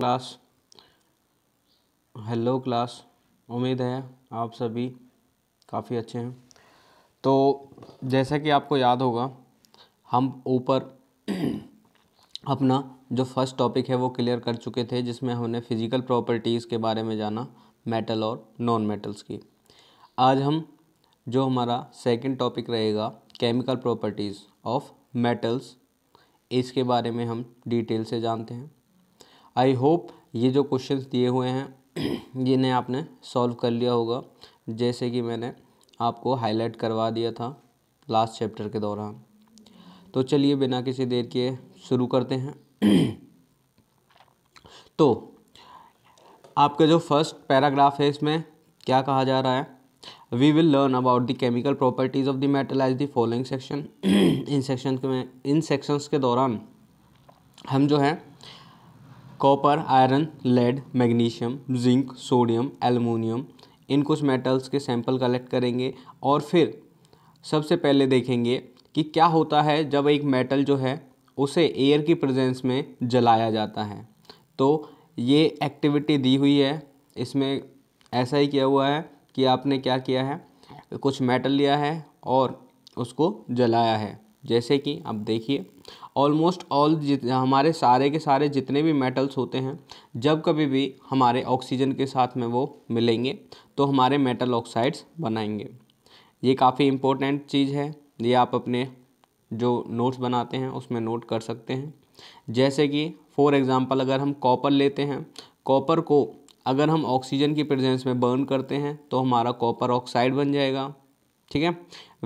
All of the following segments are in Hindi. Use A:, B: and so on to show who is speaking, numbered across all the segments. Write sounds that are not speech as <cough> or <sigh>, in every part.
A: क्लास हेलो क्लास उम्मीद है आप सभी काफ़ी अच्छे हैं तो जैसा कि आपको याद होगा हम ऊपर <clears throat> अपना जो फर्स्ट टॉपिक है वो क्लियर कर चुके थे जिसमें हमने फिज़िकल प्रॉपर्टीज़ के बारे में जाना मेटल और नॉन मेटल्स की आज हम जो हमारा सेकंड टॉपिक रहेगा केमिकल प्रॉपर्टीज़ ऑफ मेटल्स इसके बारे में हम डिटेल से जानते हैं आई होप ये जो क्वेश्चंस दिए हुए हैं <clears throat> इन्हें आपने सॉल्व कर लिया होगा जैसे कि मैंने आपको हाईलाइट करवा दिया था लास्ट चैप्टर के दौरान तो चलिए बिना किसी देर के शुरू करते हैं <clears throat> तो आपका जो फर्स्ट पैराग्राफ है इसमें क्या कहा जा रहा है we will learn about the chemical properties of the metal as the following section इन सेक्शन में इन सेक्शंस के दौरान हम जो हैं copper iron lead magnesium zinc sodium aluminium इन कुछ मेटल्स के सैंपल कलेक्ट करेंगे और फिर सबसे पहले देखेंगे कि क्या होता है जब एक मेटल जो है उसे एयर की प्रेजेंस में जलाया जाता है तो ये एक्टिविटी दी हुई है इसमें ऐसा ही किया हुआ है कि आपने क्या किया है कुछ मेटल लिया है और उसको जलाया है जैसे कि आप देखिए ऑलमोस्ट ऑल हमारे सारे के सारे जितने भी मेटल्स होते हैं जब कभी भी हमारे ऑक्सीजन के साथ में वो मिलेंगे तो हमारे मेटल ऑक्साइड्स बनाएंगे ये काफ़ी इम्पोर्टेंट चीज़ है ये आप अपने जो नोट्स बनाते हैं उसमें नोट कर सकते हैं जैसे कि फॉर एग्ज़ाम्पल अगर हम कॉपर लेते हैं कॉपर को अगर हम ऑक्सीजन की प्रेजेंस में बर्न करते हैं तो हमारा कॉपर ऑक्साइड बन जाएगा ठीक है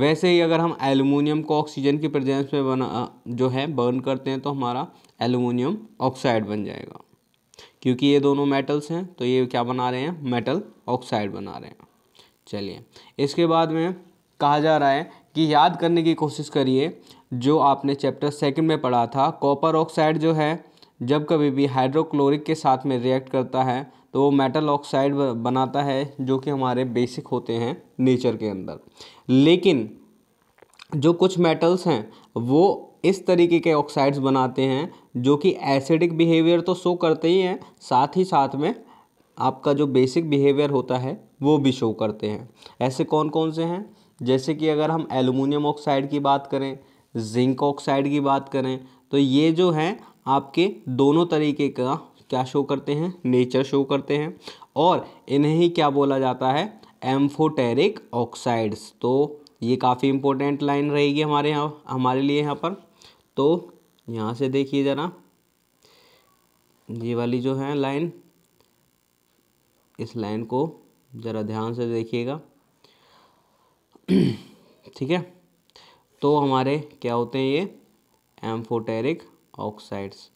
A: वैसे ही अगर हम एलुमिनियम को ऑक्सीजन की प्रेजेंस में बना जो है बर्न करते हैं तो हमारा एलुमिनियम ऑक्साइड बन जाएगा क्योंकि ये दोनों मेटल्स हैं तो ये क्या बना रहे हैं मेटल ऑक्साइड बना रहे हैं चलिए इसके बाद में कहा जा रहा है कि याद करने की कोशिश करिए जो आपने चैप्टर सेकंड में पढ़ा था कॉपर ऑक्साइड जो है जब कभी भी हाइड्रोक्लोरिक के साथ में रिएक्ट करता है तो वो मेटल ऑक्साइड बनाता है जो कि हमारे बेसिक होते हैं नेचर के अंदर लेकिन जो कुछ मेटल्स हैं वो इस तरीके के ऑक्साइड्स बनाते हैं जो कि एसिडिक बिहेवियर तो शो करते ही हैं साथ ही साथ में आपका जो बेसिक बिहेवियर होता है वो भी शो करते हैं ऐसे कौन कौन से हैं जैसे कि अगर हम एलुमिनियम ऑक्साइड की बात करें जिंक ऑक्साइड की बात करें तो ये जो हैं आपके दोनों तरीके का क्या शो करते हैं नेचर शो करते हैं और इन्हें ही क्या बोला जाता है एम्फोटेरिक ऑक्साइड्स तो ये काफ़ी इंपॉर्टेंट लाइन रहेगी हमारे यहाँ हमारे लिए यहाँ पर तो यहाँ से देखिए ज़रा ये वाली जो है लाइन इस लाइन को ज़रा ध्यान से देखिएगा ठीक है तो हमारे क्या होते हैं ये एम्फोटेरिक ऑक्साइड्स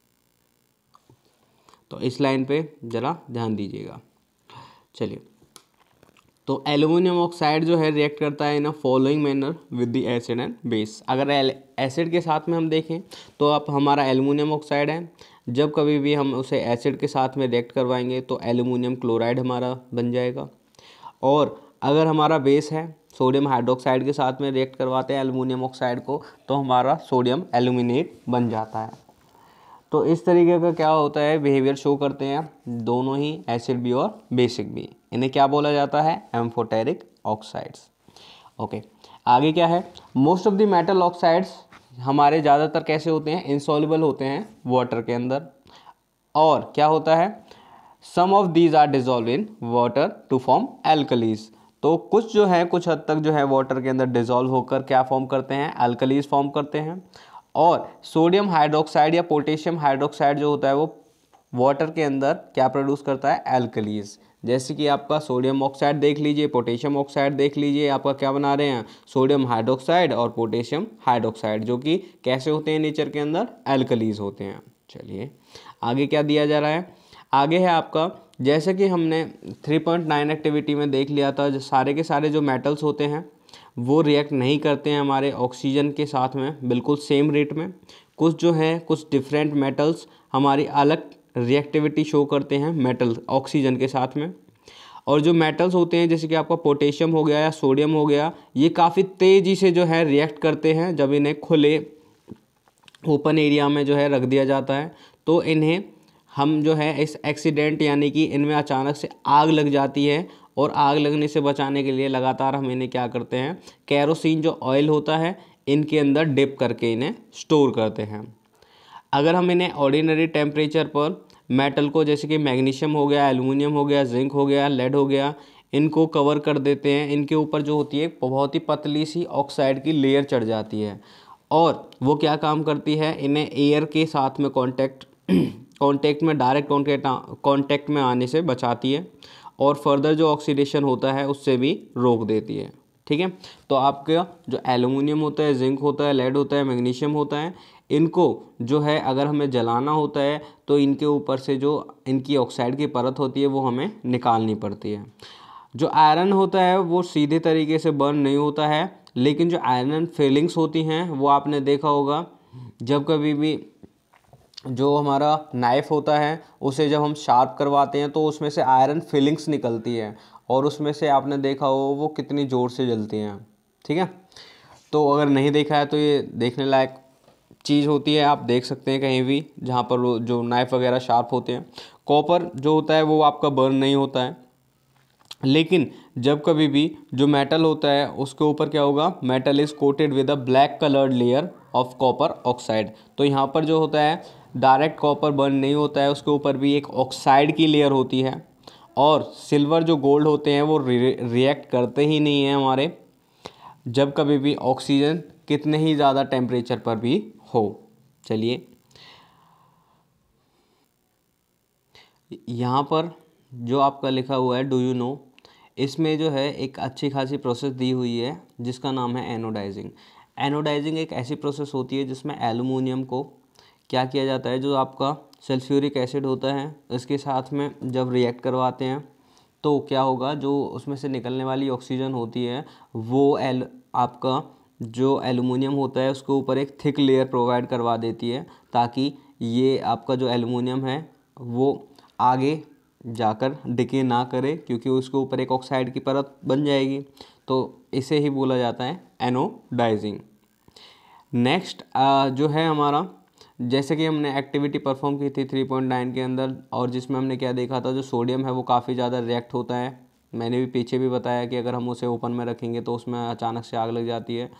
A: तो इस लाइन पे ज़रा ध्यान दीजिएगा चलिए तो एलुमिनियम ऑक्साइड जो है रिएक्ट करता है in a following manner with the acid and base अगर एसिड के साथ में हम देखें तो आप हमारा एलुमिनियम ऑक्साइड है जब कभी भी हम उसे एसिड के साथ में रिएक्ट करवाएंगे तो एलुमिनियम क्लोराइड हमारा बन जाएगा और अगर हमारा बेस है सोडियम हाइड्रोक्साइड के साथ में रिएक्ट करवाते हैं एलुमिनियम ऑक्साइड को तो हमारा सोडियम एलुमिनेट बन जाता है तो इस तरीके का क्या होता है बिहेवियर शो करते हैं दोनों ही एसिड भी और बेसिक भी इन्हें क्या बोला जाता है एम्फोटेरिक ऑक्साइड्स ओके आगे क्या है most of the metal oxides हमारे ज़्यादातर कैसे होते हैं इंसॉलिबल होते हैं वाटर के अंदर और क्या होता है some of these are dissolve in water to form alkalis तो कुछ जो है कुछ हद तक जो है वाटर के अंदर डिजॉल्व होकर क्या फॉर्म करते हैं एल्कलीज फॉर्म करते हैं और सोडियम हाइड्रोक्साइड या पोटेशियम हाइड्रोक्साइड जो होता है वो वाटर के अंदर क्या प्रोड्यूस करता है एल्कलीज जैसे कि आपका सोडियम ऑक्साइड देख लीजिए पोटेशियम ऑक्साइड देख लीजिए आपका क्या बना रहे हैं सोडियम हाइड्रोक्साइड और पोटेशियम हाइड्रोक्साइड जो कि कैसे होते हैं नेचर के अंदर एल्कलीज होते हैं चलिए आगे क्या दिया जा रहा है आगे है आपका जैसे कि हमने 3.9 एक्टिविटी में देख लिया था जो सारे के सारे जो मेटल्स होते हैं वो रिएक्ट नहीं करते हैं हमारे ऑक्सीजन के साथ में बिल्कुल सेम रेट में कुछ जो है कुछ डिफरेंट मेटल्स हमारी अलग रिएक्टिविटी शो करते हैं मेटल ऑक्सीजन के साथ में और जो मेटल्स होते हैं जैसे कि आपका पोटेशियम हो गया या सोडियम हो गया ये काफ़ी तेज़ी से जो है रिएक्ट करते हैं जब इन्हें खुले ओपन एरिया में जो है रख दिया जाता है तो इन्हें हम जो है इस एक्सीडेंट यानी कि इनमें अचानक से आग लग जाती है और आग लगने से बचाने के लिए लगातार हम इन्हें क्या करते हैं कैरोसिन जो ऑयल होता है इनके अंदर डिप करके इन्हें स्टोर करते हैं अगर हम इन्हें ऑर्डिनरी टेम्परेचर पर मेटल को जैसे कि मैग्नीशियम हो गया एलुमिनियम हो गया जिंक हो गया लेड हो गया इनको कवर कर देते हैं इनके ऊपर जो होती है बहुत ही पतली सी ऑक्साइड की लेयर चढ़ जाती है और वो क्या काम करती है इन्हें एयर के साथ में कांटेक्ट कांटेक्ट <clears throat> में डायरेक्ट कांटेक्ट कांटेक्ट में आने से बचाती है और फर्दर जो ऑक्सीडेशन होता है उससे भी रोक देती है ठीक है तो आपका जो एलुमिनियम होता है जिंक होता है लेड होता है मैग्नीशियम होता है इनको जो है अगर हमें जलाना होता है तो इनके ऊपर से जो इनकी ऑक्साइड की परत होती है वो हमें निकालनी पड़ती है जो आयरन होता है वो सीधे तरीके से बर्न नहीं होता है लेकिन जो आयरन फीलिंग्स होती हैं वो आपने देखा होगा जब कभी भी जो हमारा नाइफ़ होता है उसे जब हम शार्प करवाते हैं तो उसमें से आयरन फिलिंग्स निकलती है और उसमें से आपने देखा हो वो कितनी ज़ोर से जलती हैं ठीक है तो अगर नहीं देखा है तो ये देखने लायक चीज़ होती है आप देख सकते हैं कहीं भी जहाँ पर जो नाइफ़ वगैरह शार्प होते हैं कॉपर जो होता है वो आपका बर्न नहीं होता है लेकिन जब कभी भी जो मेटल होता है उसके ऊपर क्या होगा metal is coated with a black coloured layer of copper oxide तो यहाँ पर जो होता है डायरेक्ट कॉपर बर्न नहीं होता है उसके ऊपर भी एक ऑक्साइड की लेयर होती है और सिल्वर जो गोल्ड होते हैं वो रिएक्ट करते ही नहीं हैं हमारे जब कभी भी ऑक्सीजन कितने ही ज़्यादा टेम्परेचर पर भी हो चलिए यहाँ पर जो आपका लिखा हुआ है डू यू नो इसमें जो है एक अच्छी खासी प्रोसेस दी हुई है जिसका नाम है एनोडाइजिंग एनोडाइजिंग एक ऐसी प्रोसेस होती है जिसमें एलुमिनियम को क्या किया जाता है जो आपका सल्फ्यूरिक एसिड होता है इसके साथ में जब रिएक्ट करवाते हैं तो क्या होगा जो उसमें से निकलने वाली ऑक्सीजन होती है वो एल आपका जो एलुमिनियम होता है उसके ऊपर एक थिक लेयर प्रोवाइड करवा देती है ताकि ये आपका जो एलुमिनियम है वो आगे जाकर डिके ना करे क्योंकि उसके ऊपर एक ऑक्साइड की परत बन जाएगी तो इसे ही बोला जाता है एनोडाइजिंग नेक्स्ट जो है हमारा जैसे कि हमने एक्टिविटी परफॉर्म की थी 3.9 के अंदर और जिसमें हमने क्या देखा था जो सोडियम है वो काफ़ी ज़्यादा रिएक्ट होता है मैंने भी पीछे भी बताया कि अगर हम उसे ओपन में रखेंगे तो उसमें अचानक से आग लग जाती है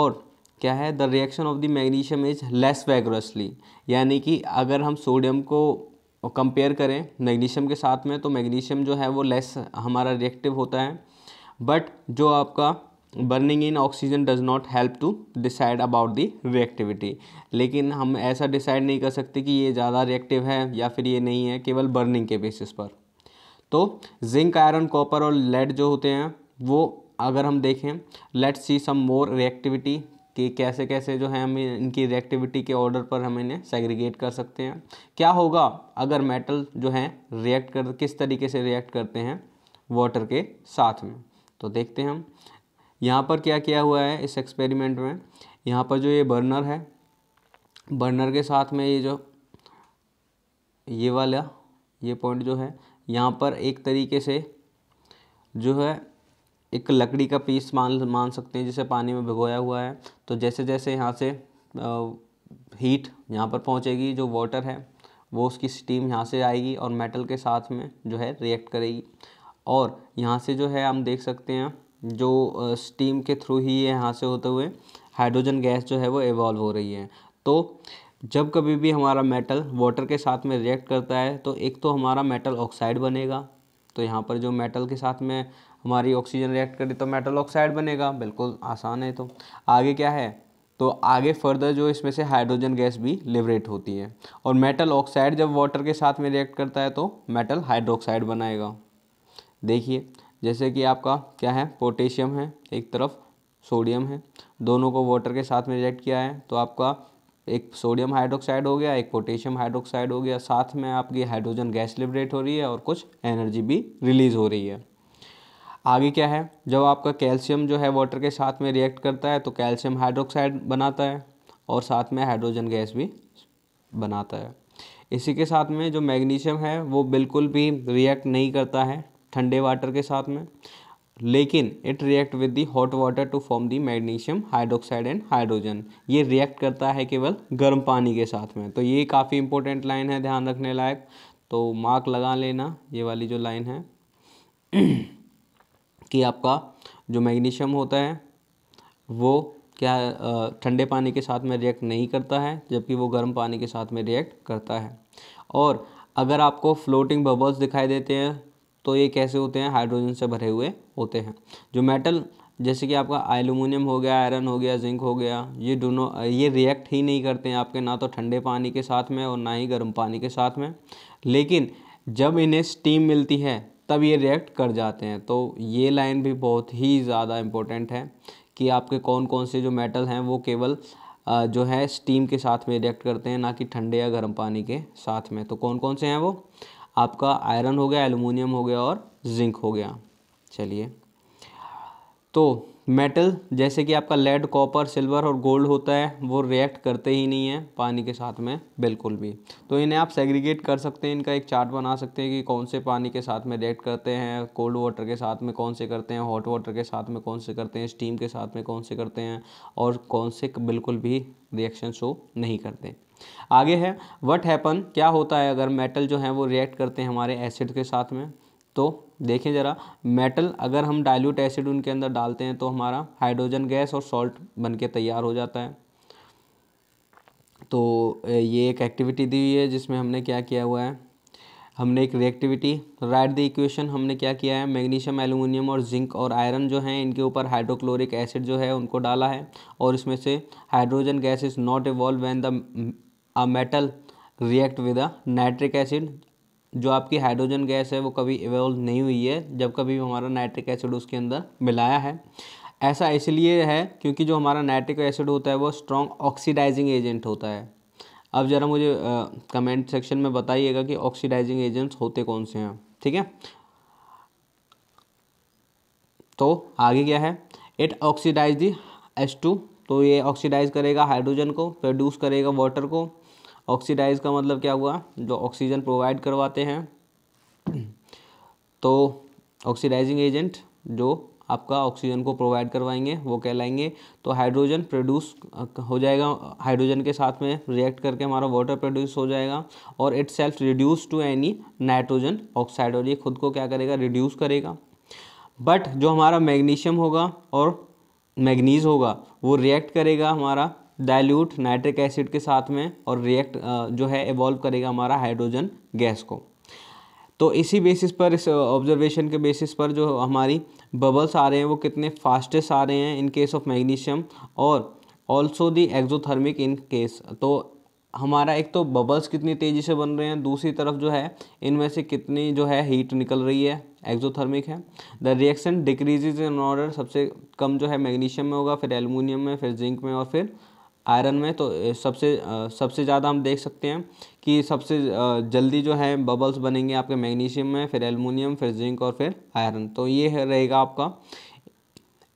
A: और क्या है the reaction of the magnesium is less vigorously यानी कि अगर हम सोडियम को कंपेयर करें मैग्नीशियम के साथ में तो मैग्नीशियम जो है वो लेस हमारा रिएक्टिव होता है बट जो आपका burning in oxygen does not help to decide about the reactivity लेकिन हम ऐसा डिसाइड नहीं कर सकते कि ये ज़्यादा रिएक्टिव है या फिर ये नहीं है केवल बर्निंग के बेसिस पर तो जिंक आयरन कॉपर और लेड जो होते हैं वो अगर हम देखें लेट सी सम मोर रिएक्टिविटी कि कैसे कैसे जो है हम इनकी रिएक्टिविटी के ऑर्डर पर हम इन्हें सेग्रीगेट कर सकते हैं क्या होगा अगर मेटल जो है रिएक्ट कर किस तरीके से रिएक्ट करते हैं वाटर के साथ में तो देखते हैं हम यहाँ पर क्या किया हुआ है इस एक्सपेरिमेंट में यहाँ पर जो ये बर्नर है बर्नर के साथ में ये जो ये वाला ये पॉइंट जो है यहाँ पर एक तरीके से जो है एक लकड़ी का पीस मान मान सकते हैं जिसे पानी में भिगोया हुआ है तो जैसे जैसे यहाँ से आ, हीट यहाँ पर पहुँचेगी जो वाटर है वो उसकी स्टीम यहाँ से आएगी और मेटल के साथ में जो है रिएक्ट करेगी और यहाँ से जो है हम देख सकते हैं जो स्टीम के थ्रू ही ये यहाँ से होते हुए हाइड्रोजन गैस जो है वो इवॉल्व हो रही है तो जब कभी भी हमारा मेटल वाटर के साथ में रिएक्ट करता है तो एक तो हमारा मेटल ऑक्साइड बनेगा तो यहाँ पर जो मेटल के साथ में हमारी ऑक्सीजन रिएक्ट करी तो मेटल ऑक्साइड बनेगा बिल्कुल आसान है तो आगे क्या है तो आगे फर्दर जो इसमें से हाइड्रोजन गैस भी लिबरेट होती है और मेटल ऑक्साइड जब वाटर के साथ में रिएक्ट करता है तो मेटल हाइड्रोक्साइड बनाएगा देखिए जैसे कि आपका क्या है पोटेशियम है एक तरफ सोडियम है दोनों को वाटर के साथ में रिएक्ट किया है तो आपका एक सोडियम हाइड्रोक्साइड हो गया एक पोटेशियम हाइड्रोक्साइड हो गया साथ में आपकी हाइड्रोजन गैस लिबरेट हो रही है और कुछ एनर्जी भी रिलीज़ हो रही है आगे क्या है जब आपका कैल्शियम जो है वाटर के साथ में रिएक्ट करता है तो कैल्शियम हाइड्रोक्साइड बनाता है और साथ में हाइड्रोजन गैस भी बनाता है इसी के साथ में जो मैग्नीशियम है वो बिल्कुल भी रिएक्ट नहीं करता है ठंडे वाटर के साथ में लेकिन it react with the hot water to form the magnesium hydroxide and hydrogen ये रिएक्ट करता है केवल गर्म पानी के साथ में तो ये काफ़ी इंपॉर्टेंट लाइन है ध्यान रखने लायक तो मार्क लगा लेना ये वाली जो लाइन है <clears throat> कि आपका जो मैग्नीशियम होता है वो क्या ठंडे पानी के साथ में रिएक्ट नहीं करता है जबकि वो गर्म पानी के साथ में रिएक्ट करता है और अगर आपको फ्लोटिंग बबल्स दिखाई देते हैं तो ये कैसे होते हैं हाइड्रोजन से भरे हुए होते हैं जो मेटल जैसे कि आपका एलुमिनियम हो गया आयरन हो गया जिंक हो गया ये दोनों ये रिएक्ट ही नहीं करते हैं आपके ना तो ठंडे पानी के साथ में और ना ही गर्म पानी के साथ में लेकिन जब इन्हें स्टीम मिलती है तब ये रिएक्ट कर जाते हैं तो ये लाइन भी बहुत ही ज़्यादा इम्पोर्टेंट है कि आपके कौन कौन से जो मेटल हैं वो केवल जो है स्टीम के साथ में रिएक्ट करते हैं ना कि ठंडे या गर्म पानी के साथ में तो कौन कौन से हैं वो आपका आयरन हो गया एलुमिनियम हो गया और जिंक हो गया चलिए तो मेटल जैसे कि आपका लेड कॉपर सिल्वर और गोल्ड होता है वो रिएक्ट करते ही नहीं है पानी के साथ में बिल्कुल भी तो इन्हें आप सेग्रीगेट कर सकते हैं इनका एक चार्ट बना सकते हैं कि कौन से पानी के साथ में रिएक्ट करते हैं कोल्ड वाटर के साथ में कौन से करते हैं हॉट वाटर के साथ में कौन से करते हैं स्टीम के साथ में कौन से करते हैं और कौन से बिल्कुल भी रिएक्शन शो नहीं करते आगे है वट हैपन क्या होता है अगर मेटल जो है वो रिएक्ट करते हैं हमारे एसिड के साथ में तो देखें ज़रा मेटल अगर हम डाइल्यूट एसिड उनके अंदर डालते हैं तो हमारा हाइड्रोजन गैस और सॉल्ट बन के तैयार हो जाता है तो ये एक एक्टिविटी दी हुई है जिसमें हमने क्या किया हुआ है हमने एक रिएक्टिविटी राइट द इक्वेशन हमने क्या किया है मैग्नीशियम एलुमिनियम और जिंक और आयरन जो हैं इनके ऊपर हाइड्रोक्लोरिक एसिड जो है उनको डाला है और इसमें से hydrogen gas is not evolve when the a metal react with a nitric acid जो आपकी हाइड्रोजन गैस है वो कभी इवॉल्व नहीं हुई है जब कभी हमारा नाइट्रिक एसिड उसके अंदर मिलाया है ऐसा इसलिए है क्योंकि जो हमारा नाइट्रिक एसिड होता है वो स्ट्रॉन्ग ऑक्सीडाइजिंग एजेंट होता है अब ज़रा मुझे कमेंट सेक्शन में बताइएगा कि ऑक्सीडाइजिंग एजेंट्स होते कौन से हैं ठीक है तो आगे क्या है it oxidise the S two तो ये ऑक्सीडाइज करेगा हाइड्रोजन को प्रोड्यूस करेगा वाटर को ऑक्सीडाइज का मतलब क्या हुआ जो ऑक्सीजन प्रोवाइड करवाते हैं तो ऑक्सीडाइजिंग एजेंट जो आपका ऑक्सीजन को प्रोवाइड करवाएंगे वो कहलाएंगे तो हाइड्रोजन प्रोड्यूस हो जाएगा हाइड्रोजन के साथ में रिएक्ट करके हमारा वाटर प्रोड्यूस हो जाएगा और itself reduce to any nitrogen oxide और ये खुद को क्या करेगा रिड्यूस करेगा बट जो हमारा मैग्नीशियम होगा और मैग्नीज होगा वो रिएक्ट करेगा हमारा डाइल्यूट नाइट्रिक एसिड के साथ में और रिएक्ट जो है एवॉल्व करेगा हमारा हाइड्रोजन गैस को तो इसी बेसिस पर इस ऑब्जर्वेशन के बेसिस पर जो हमारी बबल्स आ रहे हैं वो कितने फास्टेस्ट आ रहे हैं इन केस ऑफ मैग्नीशियम और also the exothermic in case तो हमारा एक तो बबल्स कितनी तेज़ी से बन रहे हैं दूसरी तरफ जो है इनमें से कितनी जो है हीट निकल रही है एक्जोथर्मिक है the reaction decreases in order सबसे कम जो है मैग्नीशियम में होगा फिर एलुमिनियम में फिर जिंक में और फिर आयरन में तो सबसे सबसे ज़्यादा हम देख सकते हैं कि सबसे जल्दी जो है बबल्स बनेंगे आपके मैग्नीशियम में फिर एलमिनियम फिर जिंक और फिर आयरन तो ये रहेगा आपका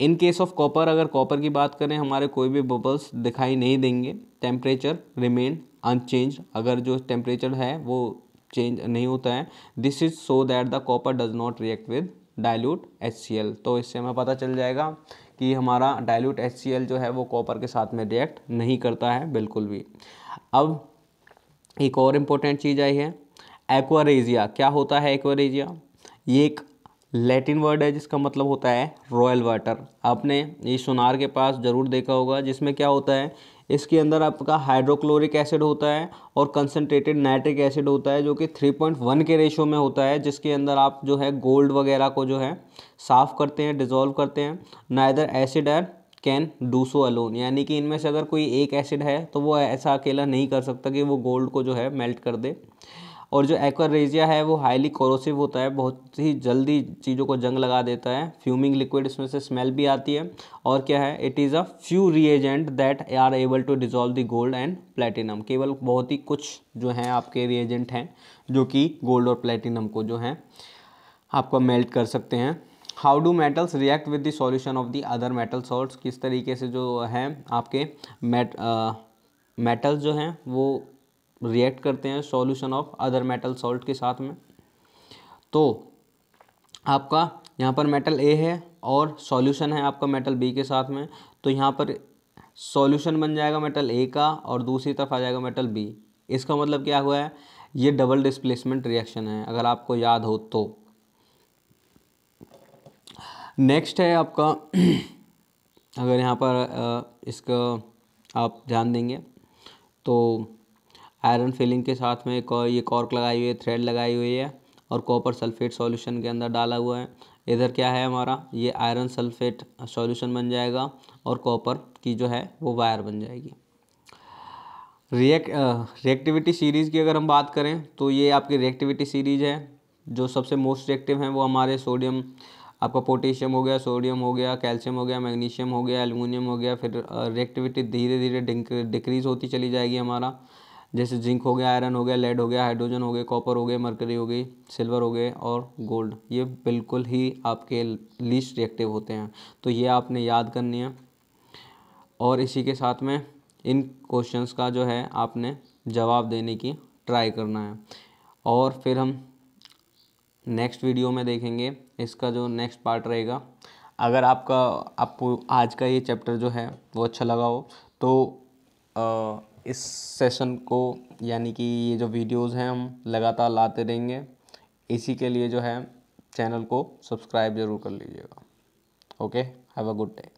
A: इन केस ऑफ कॉपर अगर कॉपर की बात करें हमारे कोई भी बबल्स दिखाई नहीं देंगे टेम्परेचर रिमेन अनचेंज अगर जो टेम्परेचर है वो चेंज नहीं होता है this is so that the copper does not react with dilute H तो इससे हमें पता चल जाएगा कि हमारा डायल्यूट एच जो है वो कॉपर के साथ में रिएक्ट नहीं करता है बिल्कुल भी अब एक और इम्पोर्टेंट चीज़ आई है एक्वारेजिया क्या होता है एक्वारेजिया ये एक लैटिन वर्ड है जिसका मतलब होता है रॉयल वाटर आपने ये सोनार के पास ज़रूर देखा होगा जिसमें क्या होता है इसके अंदर आपका हाइड्रोक्लोरिक एसिड होता है और कंसनट्रेटेड नाइट्रिक एसिड होता है जो कि 3.1 के रेशो में होता है जिसके अंदर आप जो है गोल्ड वगैरह को जो है साफ़ करते हैं डिज़ोल्व करते हैं नाइदर एसिड है कैन डू सो अलोन यानी कि इनमें से अगर कोई एक एसिड है तो वो ऐसा अकेला नहीं कर सकता कि वो गोल्ड को जो है मेल्ट कर दे और जो एक्वारेजिया है वो हाईली कोरोसिव होता है बहुत ही जल्दी चीज़ों को जंग लगा देता है फ्यूमिंग लिक्विड इसमें से स्मेल भी आती है और क्या है it is a few reagent that are able to dissolve the gold and platinum केवल बहुत ही कुछ जो हैं आपके रिएजेंट हैं जो कि गोल्ड और प्लेटिनम को जो है आपका मेल्ट कर सकते हैं how do metals react with the solution of the other metal salts किस तरीके से जो है आपके मेट मेटल्स जो हैं वो रिएक्ट करते हैं solution of other metal salt के साथ में तो आपका यहाँ पर मेटल ए है और सॉल्यूशन है आपका मेटल बी के साथ में तो यहाँ पर सॉल्यूशन बन जाएगा मेटल ए का और दूसरी तरफ आ जाएगा मेटल बी इसका मतलब क्या हुआ है ये डबल डिस्प्लेसमेंट रिएक्शन है अगर आपको याद हो तो नेक्स्ट है आपका अगर यहाँ पर इसका आप ध्यान देंगे तो आयरन फिलिंग के साथ में एक और ये कॉर्क लगाई हुई है थ्रेड लगाई हुई है और कॉपर सल्फेट सॉल्यूशन के अंदर डाला हुआ है इधर क्या है हमारा ये आयरन सल्फेट सॉल्यूशन बन जाएगा और कॉपर की जो है वो वायर बन जाएगी रिएक्ट रिएक्टिविटी सीरीज़ की अगर हम बात करें तो ये आपकी रिएक्टिविटी सीरीज़ है जो सबसे मोस्ट रिएक्टिव हैं वो हमारे सोडियम आपका पोटेशियम हो गया सोडियम हो गया कैल्शियम हो गया मैग्नीशियम हो गया एलुमिनियम हो गया फिर रिएक्टिविटी धीरे धीरे डिक्रीज़ होती चली जाएगी हमारा जैसे जिंक हो गया आयरन हो गया लेड हो गया हाइड्रोजन हो गए कॉपर हो गए मरकरी हो गई सिल्वर हो गए और गोल्ड ये बिल्कुल ही आपके लीस्ट रिएक्टिव होते हैं तो ये आपने याद करनी है और इसी के साथ में इन क्वेश्चंस का जो है आपने जवाब देने की ट्राई करना है और फिर हम नेक्स्ट वीडियो में देखेंगे इसका जो नेक्स्ट पार्ट रहेगा अगर आपका आपको आज का ये चैप्टर जो है वो अच्छा लगा हो तो आ, इस सेशन को यानी कि ये जो वीडियोस हैं हम लगातार लाते रहेंगे इसी के लिए जो है चैनल को सब्सक्राइब ज़रूर कर लीजिएगा okay have a good day